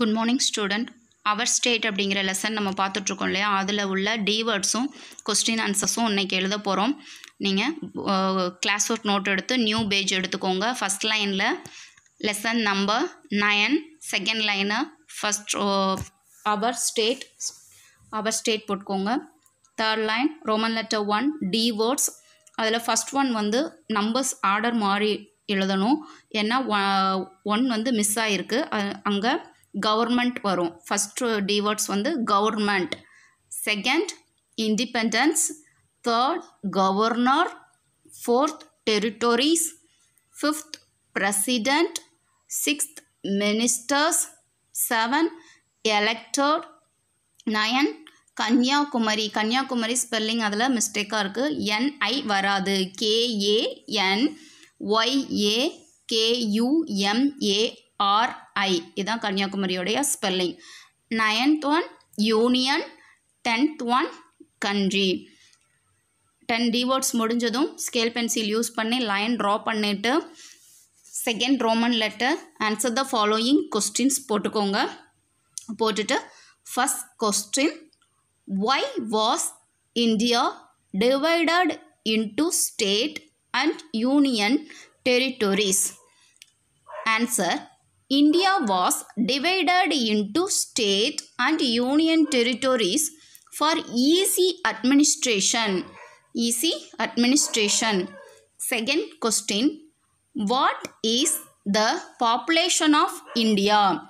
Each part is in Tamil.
Good morning student our state அப்படிங்கிற லெசன் நம்ம பார்த்துட்ருக்கோம் இல்லையா அதில் உள்ள டீவேர்ட்ஸும் கொஸ்டின் ஆன்சர்ஸும் இன்றைக்கி எழுத போகிறோம் நீங்கள் கிளாஸ் ஒர்க் நோட் எடுத்து நியூ பேஜ் எடுத்துக்கோங்க ஃபஸ்ட் லைனில் lesson number nine second line first our state our state போட்டுக்கோங்க third line Roman letter one D அதில் ஃபஸ்ட் ஒன் வந்து நம்பர்ஸ் ஆர்டர் மாறி எழுதணும் ஏன்னா ஒன் வந்து மிஸ் ஆகிருக்கு அங்கே கவர்மெண்ட் வரும் ஃபஸ்ட்டு டிவேர்ட்ஸ் வந்து government second independence third governor fourth territories fifth president sixth ministers seven elector nine Kanniyakumari Kanniyakumari spelling அதில் மிஸ்டேக்காக இருக்குது என்ஐ வராது கேஏஎன் ஒய்ஏ கேயுஎம்ஏ ஆர்ஐ இதுதான் கன்னியாகுமரியோடைய spelling ninth one union tenth one country ten டிவோர்ட்ஸ் முடிஞ்சதும் ஸ்கேல் பென்சில் யூஸ் பண்ணி லைன் ட்ரா பண்ணிவிட்டு second Roman letter answer the following questions போட்டுக்கோங்க போட்டுட்டு first question why was India divided into state and union territories answer India was divided into state and union territories for easy administration. Easy administration. Second question. What is the population of India?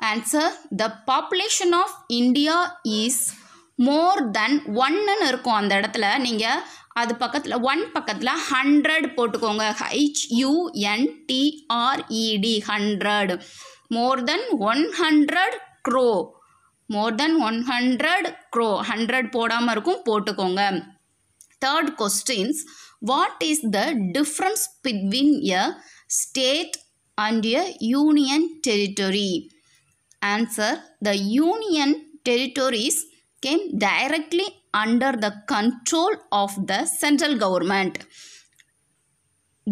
Answer. The population of India is more than ஒன்னுன்னு இருக்கும் அந்த இடத்துல நீங்கள் அது பக்கத்தில் ஒன் பக்கத்தில் ஹண்ட்ரட் போட்டுக்கோங்க ஹைச்யூஎன்டிஆர்இடி ஹண்ட்ரட் e மோர் தென் ஒன் ஹண்ட்ரட் க்ரோ மோர் தென் ஒன் ஹண்ட்ரட் க்ரோ ஹண்ட்ரட் போடாமல் இருக்கும் போட்டுக்கோங்க third questions what is the difference between a state and a union territory answer the union territories game directly under the control of the central government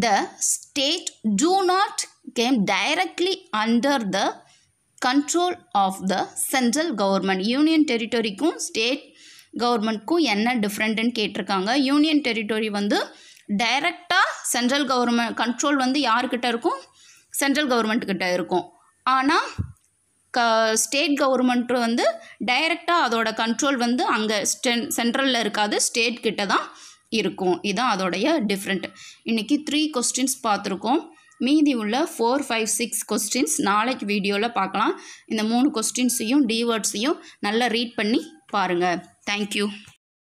the state two not game directly under the control of the central government union டெரிட்டரிக்கும் state கவர்மெண்ட்க்கும் என்ன டிஃப்ரெண்ட்டுன்னு கேட்டிருக்காங்க யூனியன் டெரிட்டரி வந்து டைரக்டாக சென்ட்ரல் கவர்மெண்ட் கண்ட்ரோல் வந்து யார்கிட்ட இருக்கும் சென்ட்ரல் கவர்மெண்ட் கிட்ட இருக்கும் ஆனால் க ஸ்டேட் கவர்மெண்ட்டு வந்து டைரெக்டாக அதோட கண்ட்ரோல் வந்து அங்கே ஸ்டென் சென்ட்ரலில் இருக்காது ஸ்டேட் கிட்ட தான் இருக்கும் இதுதான் அதோடைய டிஃப்ரெண்ட் இன்றைக்கி த்ரீ கொஸ்டின்ஸ் பார்த்துருக்கோம் மீதி உள்ள ஃபோர் ஃபைவ் சிக்ஸ் கொஸ்டின்ஸ் நாளைக்கு வீடியோவில் பார்க்கலாம் இந்த மூணு கொஸ்டின்ஸையும் டிவேர்ட்ஸையும் நல்லா ரீட் பண்ணி பாருங்கள் தேங்க்யூ